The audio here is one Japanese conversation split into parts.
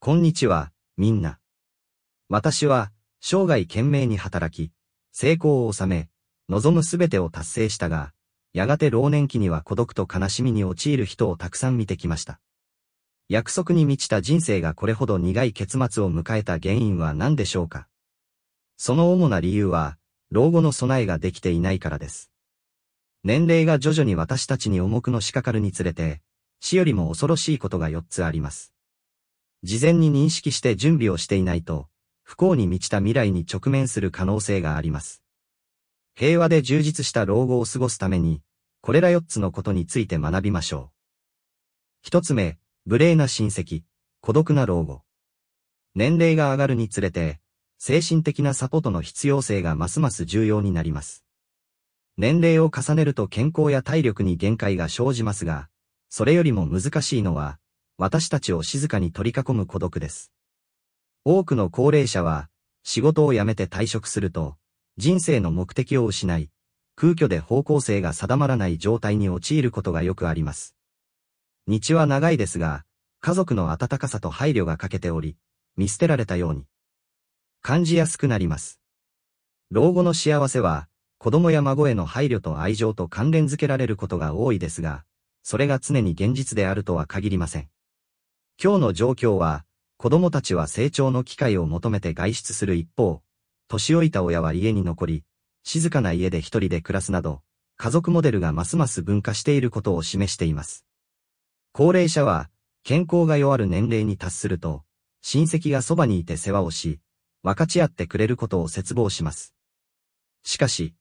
こんにちは、みんな。私は、生涯懸命に働き、成功を収め、望むすべてを達成したが、やがて老年期には孤独と悲しみに陥る人をたくさん見てきました。約束に満ちた人生がこれほど苦い結末を迎えた原因は何でしょうかその主な理由は、老後の備えができていないからです。年齢が徐々に私たちに重くのしかかるにつれて、死よりも恐ろしいことが4つあります。事前に認識して準備をしていないと、不幸に満ちた未来に直面する可能性があります。平和で充実した老後を過ごすために、これら4つのことについて学びましょう。1つ目、無礼な親戚、孤独な老後。年齢が上がるにつれて、精神的なサポートの必要性がますます重要になります。年齢を重ねると健康や体力に限界が生じますが、それよりも難しいのは、私たちを静かに取り囲む孤独です。多くの高齢者は、仕事を辞めて退職すると、人生の目的を失い、空虚で方向性が定まらない状態に陥ることがよくあります。日は長いですが、家族の温かさと配慮が欠けており、見捨てられたように、感じやすくなります。老後の幸せは、子供や孫への配慮と愛情と関連づけられることが多いですが、それが常に現実であるとは限りません。今日の状況は、子供たちは成長の機会を求めて外出する一方、年老いた親は家に残り、静かな家で一人で暮らすなど、家族モデルがますます分化していることを示しています。高齢者は、健康が弱る年齢に達すると、親戚がそばにいて世話をし、分かち合ってくれることを絶望します。しかし、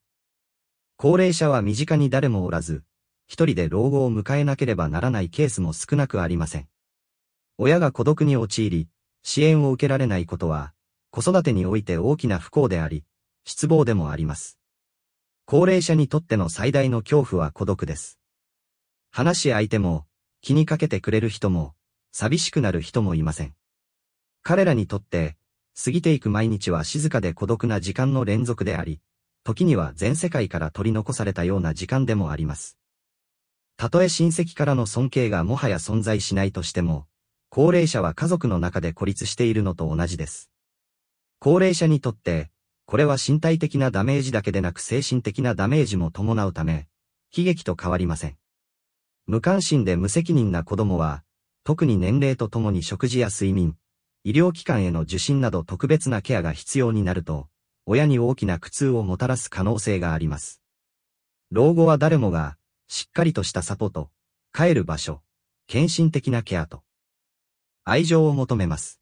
高齢者は身近に誰もおらず、一人で老後を迎えなければならないケースも少なくありません。親が孤独に陥り、支援を受けられないことは、子育てにおいて大きな不幸であり、失望でもあります。高齢者にとっての最大の恐怖は孤独です。話し相手も、気にかけてくれる人も、寂しくなる人もいません。彼らにとって、過ぎていく毎日は静かで孤独な時間の連続であり、時には全世界から取り残されたような時間でもあります。たとえ親戚からの尊敬がもはや存在しないとしても、高齢者は家族の中で孤立しているのと同じです。高齢者にとって、これは身体的なダメージだけでなく精神的なダメージも伴うため、悲劇と変わりません。無関心で無責任な子供は、特に年齢とともに食事や睡眠、医療機関への受診など特別なケアが必要になると、親に大きな苦痛をもたらす可能性があります。老後は誰もが、しっかりとしたサポート、帰る場所、献身的なケアと、愛情を求めます。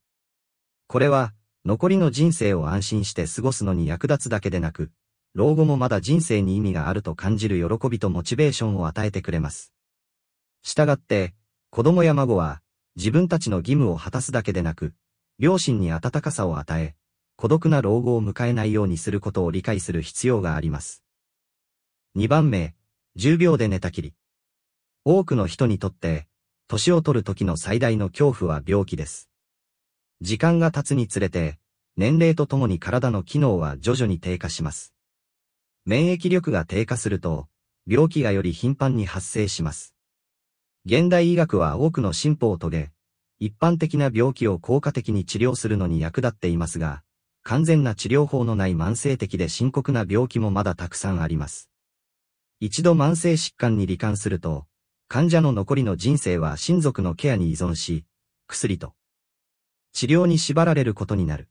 これは、残りの人生を安心して過ごすのに役立つだけでなく、老後もまだ人生に意味があると感じる喜びとモチベーションを与えてくれます。したがって、子供や孫は、自分たちの義務を果たすだけでなく、両親に温かさを与え、孤独な老後を迎えないようにすることを理解する必要があります。2番目、10秒で寝たきり。多くの人にとって、年を取る時の最大の恐怖は病気です。時間が経つにつれて、年齢とともに体の機能は徐々に低下します。免疫力が低下すると、病気がより頻繁に発生します。現代医学は多くの進歩を遂げ、一般的な病気を効果的に治療するのに役立っていますが、完全な治療法のない慢性的で深刻な病気もまだたくさんあります。一度慢性疾患に罹患すると、患者の残りの人生は親族のケアに依存し、薬と治療に縛られることになる。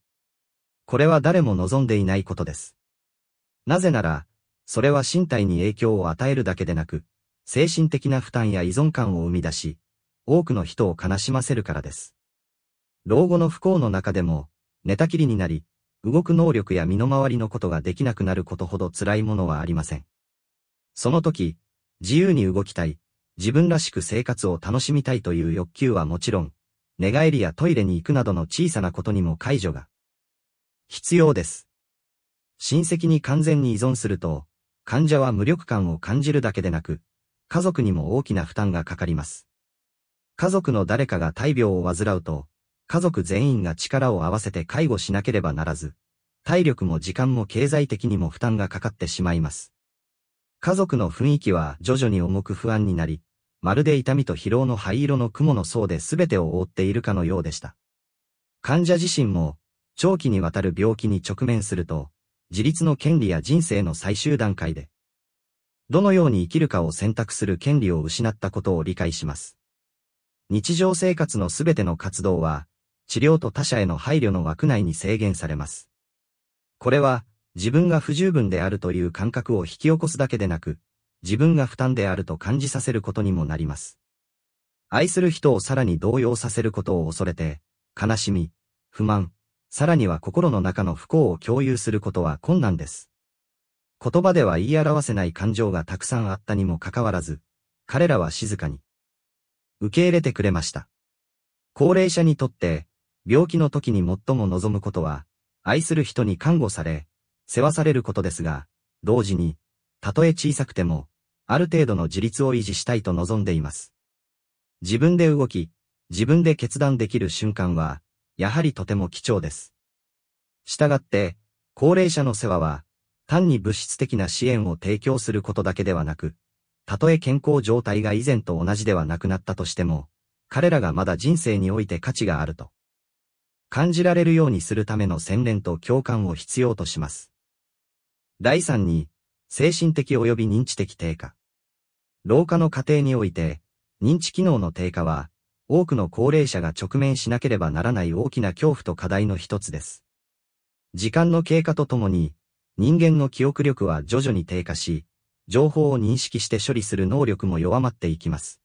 これは誰も望んでいないことです。なぜなら、それは身体に影響を与えるだけでなく、精神的な負担や依存感を生み出し、多くの人を悲しませるからです。老後の不幸の中でも、寝たきりになり、動く能力や身の回りのことができなくなることほど辛いものはありません。その時、自由に動きたい、自分らしく生活を楽しみたいという欲求はもちろん、寝返りやトイレに行くなどの小さなことにも解除が必要です。親戚に完全に依存すると、患者は無力感を感じるだけでなく、家族にも大きな負担がかかります。家族の誰かが大病を患うと、家族全員が力を合わせて介護しなければならず、体力も時間も経済的にも負担がかかってしまいます。家族の雰囲気は徐々に重く不安になり、まるで痛みと疲労の灰色の雲の層で全てを覆っているかのようでした。患者自身も、長期にわたる病気に直面すると、自立の権利や人生の最終段階で、どのように生きるかを選択する権利を失ったことを理解します。日常生活のすべての活動は、治療と他者への配慮の枠内に制限されます。これは、自分が不十分であるという感覚を引き起こすだけでなく、自分が負担であると感じさせることにもなります。愛する人をさらに動揺させることを恐れて、悲しみ、不満、さらには心の中の不幸を共有することは困難です。言葉では言い表せない感情がたくさんあったにもかかわらず、彼らは静かに受け入れてくれました。高齢者にとって、病気の時に最も望むことは、愛する人に看護され、世話されることですが、同時に、たとえ小さくても、ある程度の自立を維持したいと望んでいます。自分で動き、自分で決断できる瞬間は、やはりとても貴重です。従って、高齢者の世話は、単に物質的な支援を提供することだけではなく、たとえ健康状態が以前と同じではなくなったとしても、彼らがまだ人生において価値があると。感じられるようにするための洗練と共感を必要とします。第3に、精神的及び認知的低下。老化の過程において、認知機能の低下は、多くの高齢者が直面しなければならない大きな恐怖と課題の一つです。時間の経過とともに、人間の記憶力は徐々に低下し、情報を認識して処理する能力も弱まっていきます。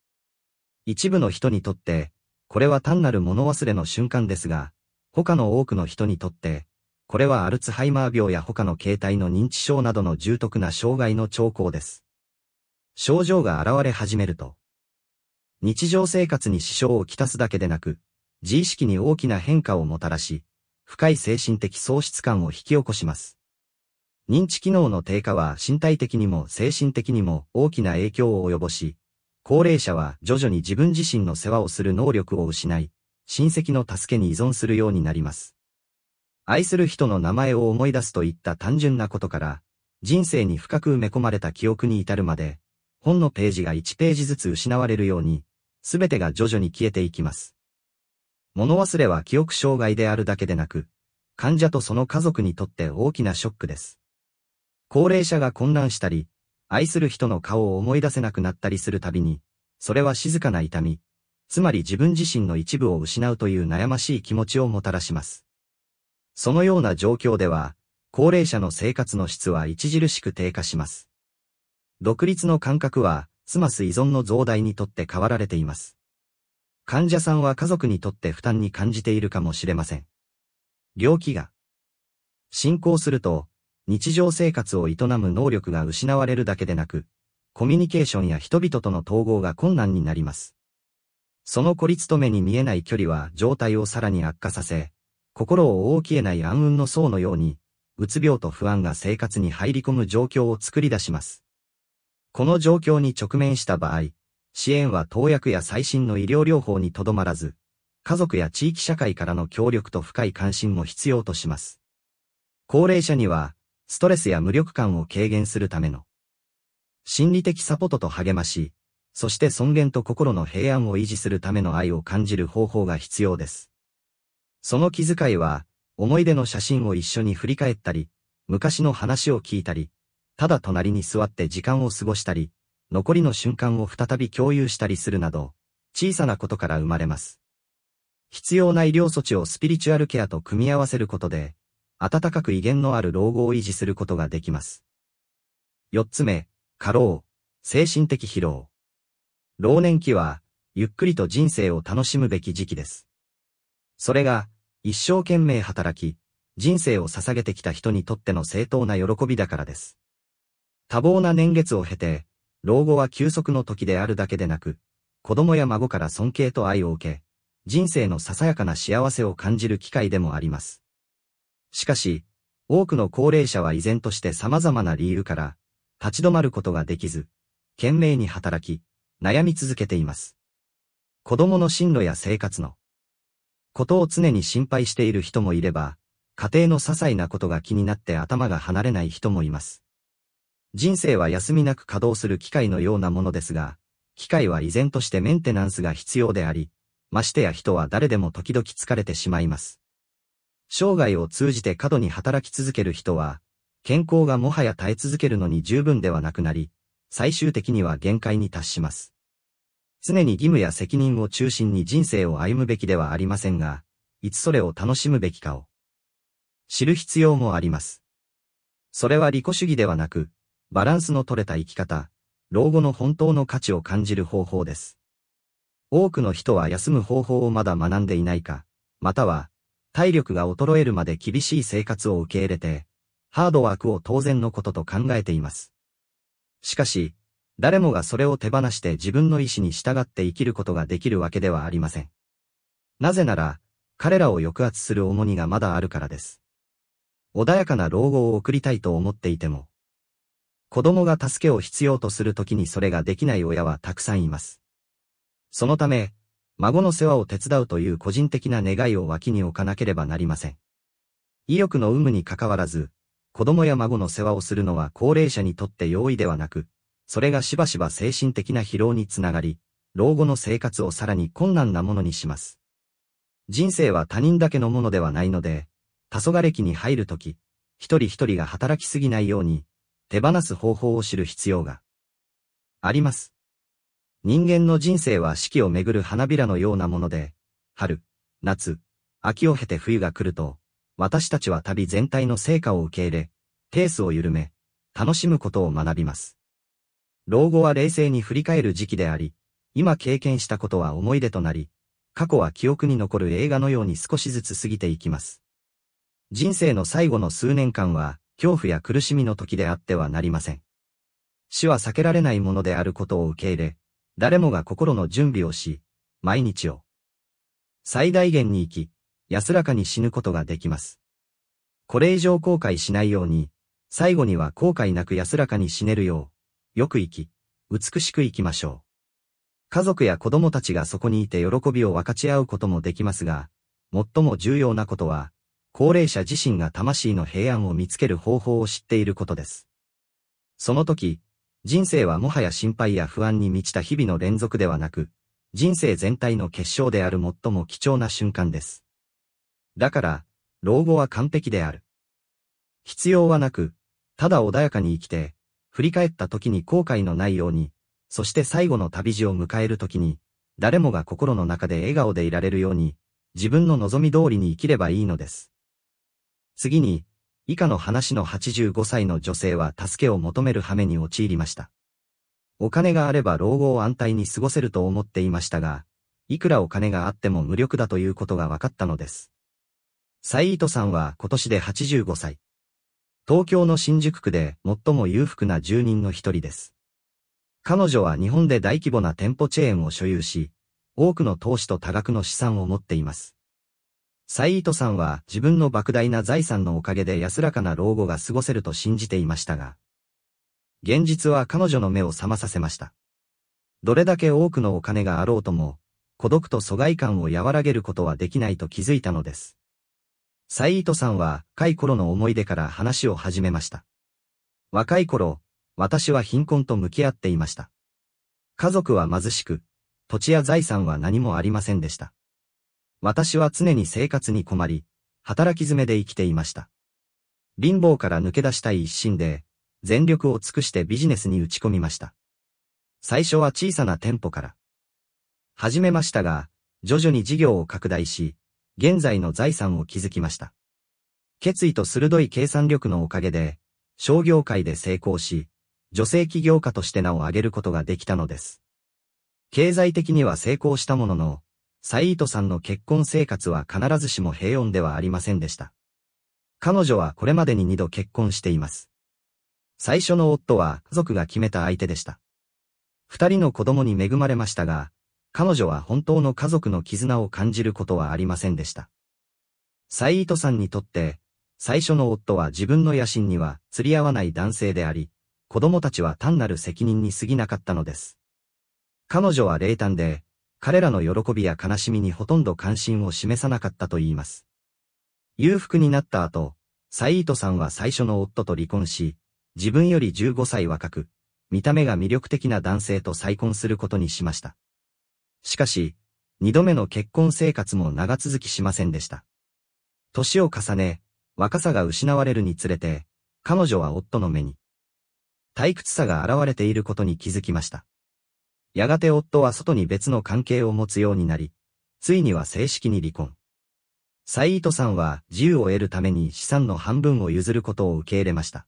一部の人にとって、これは単なる物忘れの瞬間ですが、他の多くの人にとって、これはアルツハイマー病や他の形態の認知症などの重篤な障害の兆候です。症状が現れ始めると、日常生活に支障をきたすだけでなく、自意識に大きな変化をもたらし、深い精神的喪失感を引き起こします。認知機能の低下は身体的にも精神的にも大きな影響を及ぼし、高齢者は徐々に自分自身の世話をする能力を失い、親戚の助けに依存するようになります。愛する人の名前を思い出すといった単純なことから、人生に深く埋め込まれた記憶に至るまで、本のページが1ページずつ失われるように、すべてが徐々に消えていきます。物忘れは記憶障害であるだけでなく、患者とその家族にとって大きなショックです。高齢者が混乱したり、愛する人の顔を思い出せなくなったりするたびに、それは静かな痛み、つまり自分自身の一部を失うという悩ましい気持ちをもたらします。そのような状況では、高齢者の生活の質は著しく低下します。独立の感覚は、すます依存の増大にとって変わられています。患者さんは家族にとって負担に感じているかもしれません。病気が進行すると、日常生活を営む能力が失われるだけでなく、コミュニケーションや人々との統合が困難になります。その孤立と目に見えない距離は状態をさらに悪化させ、心を大きえない暗雲の層のように、うつ病と不安が生活に入り込む状況を作り出します。この状況に直面した場合、支援は投薬や最新の医療療法にとどまらず、家族や地域社会からの協力と深い関心も必要とします。高齢者には、ストレスや無力感を軽減するための、心理的サポートと励まし、そして尊厳と心の平安を維持するための愛を感じる方法が必要です。その気遣いは、思い出の写真を一緒に振り返ったり、昔の話を聞いたり、ただ隣に座って時間を過ごしたり、残りの瞬間を再び共有したりするなど、小さなことから生まれます。必要な医療措置をスピリチュアルケアと組み合わせることで、温かく威厳のある老後を維持することができます。四つ目、過労、精神的疲労。老年期は、ゆっくりと人生を楽しむべき時期です。それが、一生懸命働き、人生を捧げてきた人にとっての正当な喜びだからです。多忙な年月を経て、老後は休息の時であるだけでなく、子供や孫から尊敬と愛を受け、人生のささやかな幸せを感じる機会でもあります。しかし、多くの高齢者は依然として様々な理由から、立ち止まることができず、懸命に働き、悩み続けています。子供の進路や生活のことを常に心配している人もいれば、家庭の些細なことが気になって頭が離れない人もいます。人生は休みなく稼働する機械のようなものですが、機械は依然としてメンテナンスが必要であり、ましてや人は誰でも時々疲れてしまいます。生涯を通じて過度に働き続ける人は、健康がもはや耐え続けるのに十分ではなくなり、最終的には限界に達します。常に義務や責任を中心に人生を歩むべきではありませんが、いつそれを楽しむべきかを知る必要もあります。それは利己主義ではなく、バランスの取れた生き方、老後の本当の価値を感じる方法です。多くの人は休む方法をまだ学んでいないか、または、体力が衰えるまで厳しい生活を受け入れて、ハードワークを当然のことと考えています。しかし、誰もがそれを手放して自分の意志に従って生きることができるわけではありません。なぜなら、彼らを抑圧する重荷がまだあるからです。穏やかな老後を送りたいと思っていても、子供が助けを必要とするときにそれができない親はたくさんいます。そのため、孫の世話を手伝うという個人的な願いを脇に置かなければなりません。意欲の有無にかかわらず、子供や孫の世話をするのは高齢者にとって容易ではなく、それがしばしば精神的な疲労につながり、老後の生活をさらに困難なものにします。人生は他人だけのものではないので、黄昏期に入るとき、一人一人が働きすぎないように、手放す方法を知る必要があります。人間の人生は四季をめぐる花びらのようなもので、春、夏、秋を経て冬が来ると、私たちは旅全体の成果を受け入れ、ペースを緩め、楽しむことを学びます。老後は冷静に振り返る時期であり、今経験したことは思い出となり、過去は記憶に残る映画のように少しずつ過ぎていきます。人生の最後の数年間は、恐怖や苦しみの時であってはなりません。死は避けられないものであることを受け入れ、誰もが心の準備をし、毎日を最大限に生き、安らかに死ぬことができます。これ以上後悔しないように、最後には後悔なく安らかに死ねるよう、よく生き、美しく生きましょう。家族や子供たちがそこにいて喜びを分かち合うこともできますが、最も重要なことは、高齢者自身が魂の平安を見つける方法を知っていることです。その時、人生はもはや心配や不安に満ちた日々の連続ではなく、人生全体の結晶である最も貴重な瞬間です。だから、老後は完璧である。必要はなく、ただ穏やかに生きて、振り返った時に後悔のないように、そして最後の旅路を迎える時に、誰もが心の中で笑顔でいられるように、自分の望み通りに生きればいいのです。次に、以下の話の85歳の女性は助けを求める羽目に陥りました。お金があれば老後を安泰に過ごせると思っていましたが、いくらお金があっても無力だということが分かったのです。サイートさんは今年で85歳。東京の新宿区で最も裕福な住人の一人です。彼女は日本で大規模な店舗チェーンを所有し、多くの投資と多額の資産を持っています。サイートさんは自分の莫大な財産のおかげで安らかな老後が過ごせると信じていましたが、現実は彼女の目を覚まさせました。どれだけ多くのお金があろうとも、孤独と疎外感を和らげることはできないと気づいたのです。サイートさんは若い頃の思い出から話を始めました。若い頃、私は貧困と向き合っていました。家族は貧しく、土地や財産は何もありませんでした。私は常に生活に困り、働き詰めで生きていました。貧乏から抜け出したい一心で、全力を尽くしてビジネスに打ち込みました。最初は小さな店舗から。始めましたが、徐々に事業を拡大し、現在の財産を築きました。決意と鋭い計算力のおかげで、商業界で成功し、女性起業家として名を上げることができたのです。経済的には成功したものの、サイートさんの結婚生活は必ずしも平穏ではありませんでした。彼女はこれまでに2度結婚しています。最初の夫は家族が決めた相手でした。二人の子供に恵まれましたが、彼女は本当の家族の絆を感じることはありませんでした。サイートさんにとって、最初の夫は自分の野心には釣り合わない男性であり、子供たちは単なる責任に過ぎなかったのです。彼女は冷淡で、彼らの喜びや悲しみにほとんど関心を示さなかったと言います。裕福になった後、サイートさんは最初の夫と離婚し、自分より15歳若く、見た目が魅力的な男性と再婚することにしました。しかし、二度目の結婚生活も長続きしませんでした。年を重ね、若さが失われるにつれて、彼女は夫の目に、退屈さが現れていることに気づきました。やがて夫は外に別の関係を持つようになり、ついには正式に離婚。サイートさんは自由を得るために資産の半分を譲ることを受け入れました。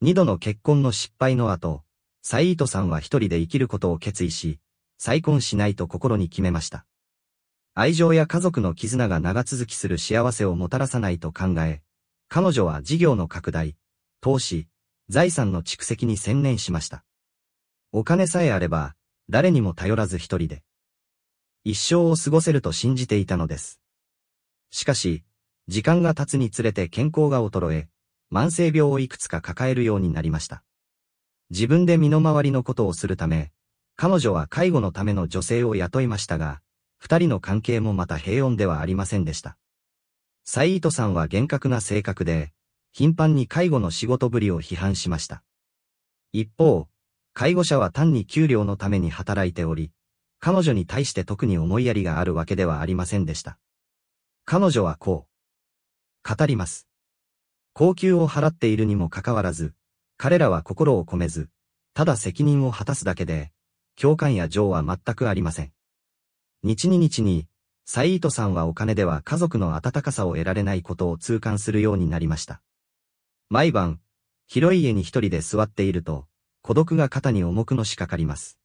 二度の結婚の失敗の後、サイートさんは一人で生きることを決意し、再婚しないと心に決めました。愛情や家族の絆が長続きする幸せをもたらさないと考え、彼女は事業の拡大、投資、財産の蓄積に専念しました。お金さえあれば、誰にも頼らず一人で。一生を過ごせると信じていたのです。しかし、時間が経つにつれて健康が衰え、慢性病をいくつか抱えるようになりました。自分で身の回りのことをするため、彼女は介護のための女性を雇いましたが、二人の関係もまた平穏ではありませんでした。サイートさんは厳格な性格で、頻繁に介護の仕事ぶりを批判しました。一方、介護者は単に給料のために働いており、彼女に対して特に思いやりがあるわけではありませんでした。彼女はこう、語ります。高給を払っているにもかかわらず、彼らは心を込めず、ただ責任を果たすだけで、共感や情は全くありません。日に日に、サイートさんはお金では家族の温かさを得られないことを痛感するようになりました。毎晩、広い家に一人で座っていると、孤独が肩に重くのしかかります。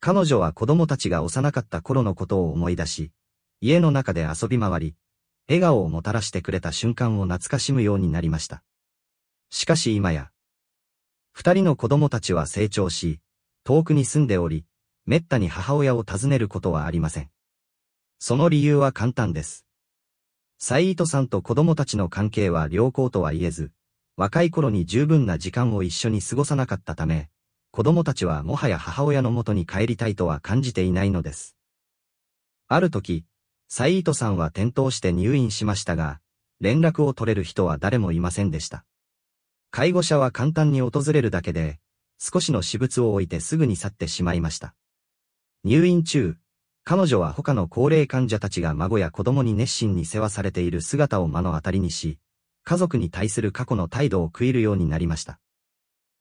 彼女は子供たちが幼かった頃のことを思い出し、家の中で遊び回り、笑顔をもたらしてくれた瞬間を懐かしむようになりました。しかし今や、二人の子供たちは成長し、遠くに住んでおり、滅多に母親を訪ねることはありません。その理由は簡単です。サイートさんと子供たちの関係は良好とは言えず、若い頃に十分な時間を一緒に過ごさなかったため、子供たちはもはや母親の元に帰りたいとは感じていないのです。ある時、サイートさんは転倒して入院しましたが、連絡を取れる人は誰もいませんでした。介護者は簡単に訪れるだけで、少しの私物を置いてすぐに去ってしまいました。入院中、彼女は他の高齢患者たちが孫や子供に熱心に世話されている姿を目の当たりにし、家族に対する過去の態度を食いるようになりました。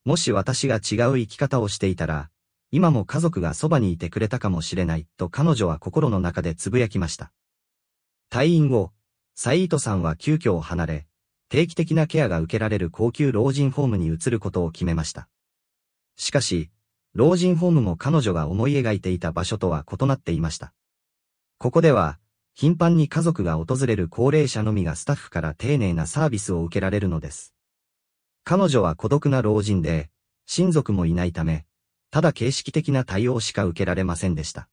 もし私が違う生き方をしていたら、今も家族がそばにいてくれたかもしれないと彼女は心の中でつぶやきました。退院後、サイートさんは急遽を離れ、定期的なケアが受けられる高級老人ホームに移ることを決めました。しかし、老人ホームも彼女が思い描いていた場所とは異なっていました。ここでは、頻繁に家族が訪れる高齢者のみがスタッフから丁寧なサービスを受けられるのです。彼女は孤独な老人で、親族もいないため、ただ形式的な対応しか受けられませんでした。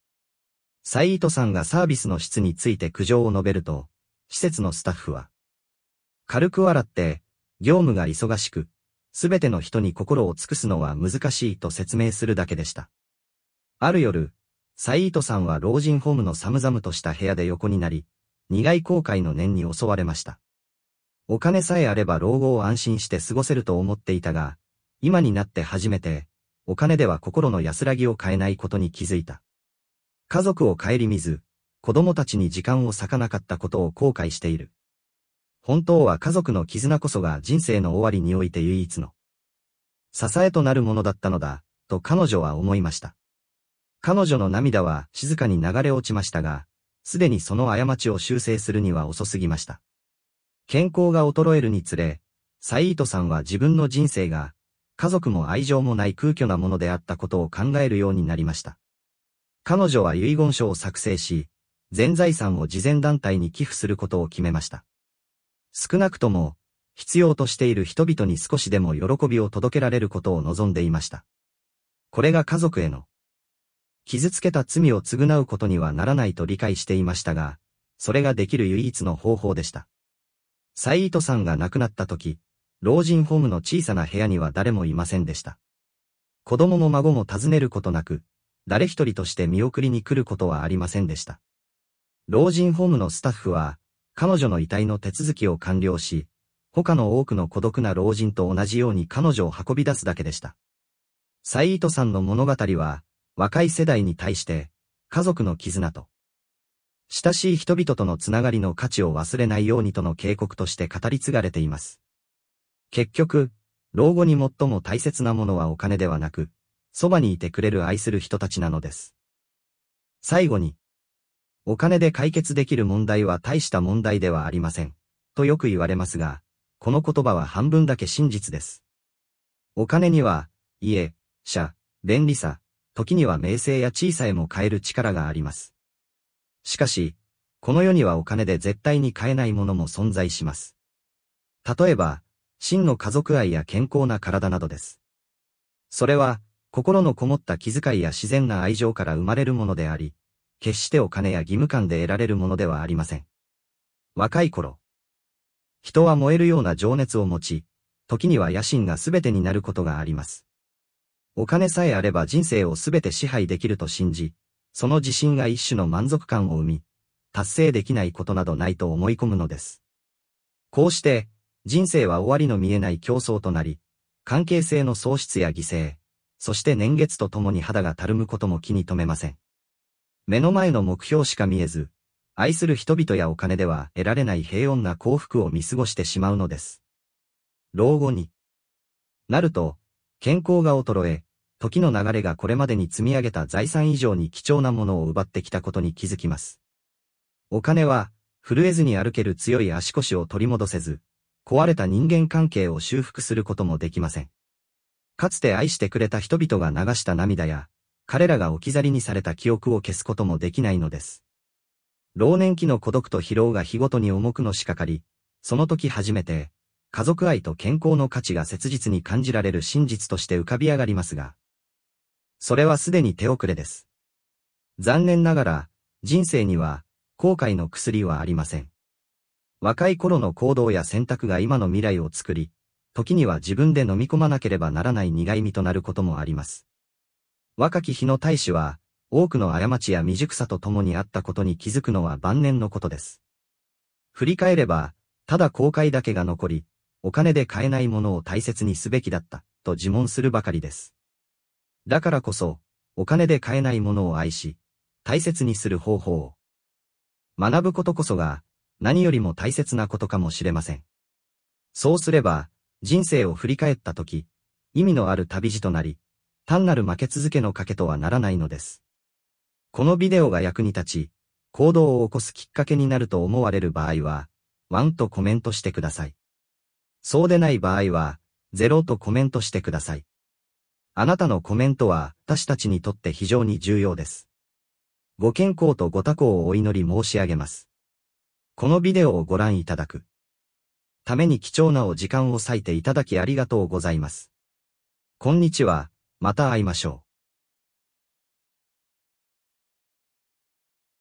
サイートさんがサービスの質について苦情を述べると、施設のスタッフは、軽く笑って、業務が忙しく、すべての人に心を尽くすのは難しいと説明するだけでした。ある夜、サイートさんは老人ホームの寒々とした部屋で横になり、苦い後悔の念に襲われました。お金さえあれば老後を安心して過ごせると思っていたが、今になって初めて、お金では心の安らぎを変えないことに気づいた。家族を顧みず、子供たちに時間を割かなかったことを後悔している。本当は家族の絆こそが人生の終わりにおいて唯一の支えとなるものだったのだ、と彼女は思いました。彼女の涙は静かに流れ落ちましたが、すでにその過ちを修正するには遅すぎました。健康が衰えるにつれ、サイートさんは自分の人生が、家族も愛情もない空虚なものであったことを考えるようになりました。彼女は遺言書を作成し、全財産を慈善団体に寄付することを決めました。少なくとも、必要としている人々に少しでも喜びを届けられることを望んでいました。これが家族への、傷つけた罪を償うことにはならないと理解していましたが、それができる唯一の方法でした。サイートさんが亡くなった時、老人ホームの小さな部屋には誰もいませんでした。子供も孫も尋ねることなく、誰一人として見送りに来ることはありませんでした。老人ホームのスタッフは、彼女の遺体の手続きを完了し、他の多くの孤独な老人と同じように彼女を運び出すだけでした。サイートさんの物語は、若い世代に対して、家族の絆と、親しい人々とのつながりの価値を忘れないようにとの警告として語り継がれています。結局、老後に最も大切なものはお金ではなく、そばにいてくれる愛する人たちなのです。最後に、お金で解決できる問題は大した問題ではありません。とよく言われますが、この言葉は半分だけ真実です。お金には、家、社、便利さ、時には名声や小さえも変える力があります。しかし、この世にはお金で絶対に買えないものも存在します。例えば、真の家族愛や健康な体などです。それは、心のこもった気遣いや自然な愛情から生まれるものであり、決してお金や義務感で得られるものではありません。若い頃、人は燃えるような情熱を持ち、時には野心が全てになることがあります。お金さえあれば人生を全て支配できると信じ、その自信が一種の満足感を生み、達成できないことなどないと思い込むのです。こうして、人生は終わりの見えない競争となり、関係性の喪失や犠牲、そして年月とともに肌がたるむことも気に留めません。目の前の目標しか見えず、愛する人々やお金では得られない平穏な幸福を見過ごしてしまうのです。老後になると、健康が衰え、時の流れがこれまでに積み上げた財産以上に貴重なものを奪ってきたことに気づきます。お金は、震えずに歩ける強い足腰を取り戻せず、壊れた人間関係を修復することもできません。かつて愛してくれた人々が流した涙や、彼らが置き去りにされた記憶を消すこともできないのです。老年期の孤独と疲労が日ごとに重くのしかかり、その時初めて、家族愛と健康の価値が切実に感じられる真実として浮かび上がりますが、それはすでに手遅れです。残念ながら、人生には、後悔の薬はありません。若い頃の行動や選択が今の未来を作り、時には自分で飲み込まなければならない苦い身となることもあります。若き日の大使は、多くの過ちや未熟さと共にあったことに気づくのは晩年のことです。振り返れば、ただ後悔だけが残り、お金で買えないものを大切にすべきだった、と自問するばかりです。だからこそ、お金で買えないものを愛し、大切にする方法を。学ぶことこそが、何よりも大切なことかもしれません。そうすれば、人生を振り返ったとき、意味のある旅路となり、単なる負け続けの賭けとはならないのです。このビデオが役に立ち、行動を起こすきっかけになると思われる場合は、1とコメントしてください。そうでない場合は、0とコメントしてください。あなたのコメントは私たちにとって非常に重要です。ご健康とご多幸をお祈り申し上げます。このビデオをご覧いただく。ために貴重なお時間を割いていただきありがとうございます。こんにちは。また会いましょう。